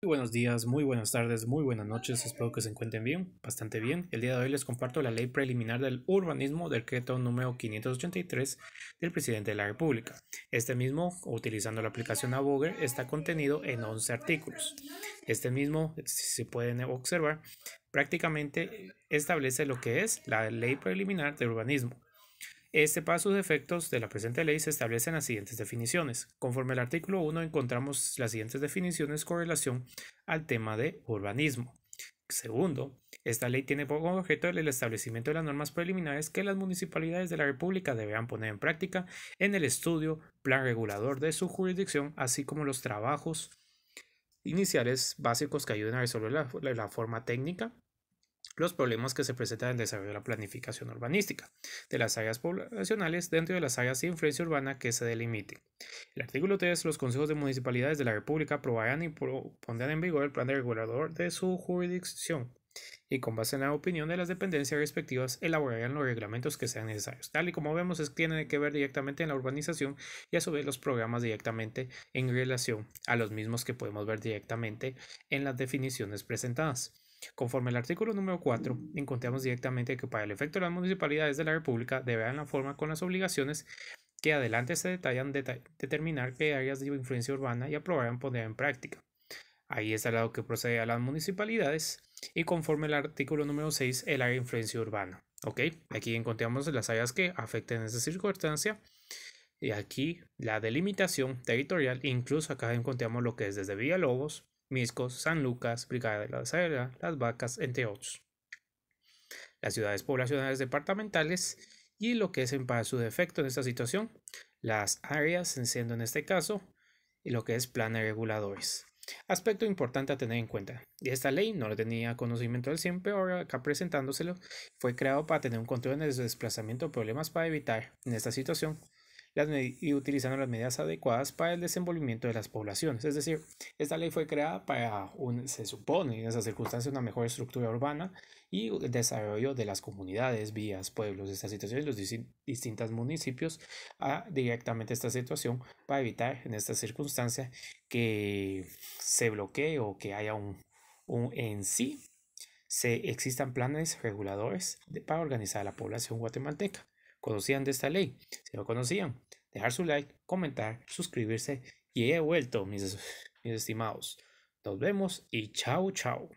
Muy buenos días, muy buenas tardes, muy buenas noches, espero que se encuentren bien, bastante bien. El día de hoy les comparto la ley preliminar del urbanismo, decreto número 583 del presidente de la República. Este mismo, utilizando la aplicación Aboger, está contenido en 11 artículos. Este mismo, si pueden observar, prácticamente establece lo que es la ley preliminar del urbanismo. Este paso sus efectos de la presente ley se establecen las siguientes definiciones. Conforme al artículo 1 encontramos las siguientes definiciones con relación al tema de urbanismo. Segundo, esta ley tiene por objeto el establecimiento de las normas preliminares que las municipalidades de la República deberán poner en práctica en el estudio, plan regulador de su jurisdicción, así como los trabajos iniciales básicos que ayuden a resolver la forma técnica, los problemas que se presentan en el desarrollo de la planificación urbanística de las áreas poblacionales dentro de las áreas de influencia urbana que se delimiten. El artículo 3. Los consejos de municipalidades de la República aprobarán y pondrán en vigor el plan de regulador de su jurisdicción y con base en la opinión de las dependencias respectivas elaborarán los reglamentos que sean necesarios. Tal y como vemos, tiene que ver directamente en la urbanización y a su vez los programas directamente en relación a los mismos que podemos ver directamente en las definiciones presentadas. Conforme al artículo número 4, encontramos directamente que para el efecto las municipalidades de la República deberán la forma con las obligaciones que adelante se detallan determinar qué áreas de influencia urbana y aprobarán poner en práctica. Ahí está el lado que procede a las municipalidades y conforme al artículo número 6, el área de influencia urbana. Ok, aquí encontramos las áreas que afecten esa circunstancia y aquí la delimitación territorial, incluso acá encontramos lo que es desde Villalobos Miscos, San Lucas, Brigada de la Selva, Las Vacas, entre otros. Las ciudades poblacionales departamentales y lo que es para su defecto en esta situación, las áreas, enciendo en este caso, y lo que es planes reguladores. Aspecto importante a tener en cuenta. Y esta ley no lo tenía conocimiento del siempre, ahora acá presentándoselo, fue creado para tener un control en el desplazamiento de problemas para evitar en esta situación y utilizando las medidas adecuadas para el desenvolvimiento de las poblaciones. Es decir, esta ley fue creada para, un, se supone, en esas circunstancias, una mejor estructura urbana y el desarrollo de las comunidades, vías, pueblos, estas situaciones, los distintos municipios, a directamente esta situación para evitar en esta circunstancia que se bloquee o que haya un, un en sí se existan planes reguladores de, para organizar a la población guatemalteca. ¿Conocían de esta ley? Si no conocían, dejar su like, comentar, suscribirse y he vuelto, mis, estimados. Nos vemos y chao, chao.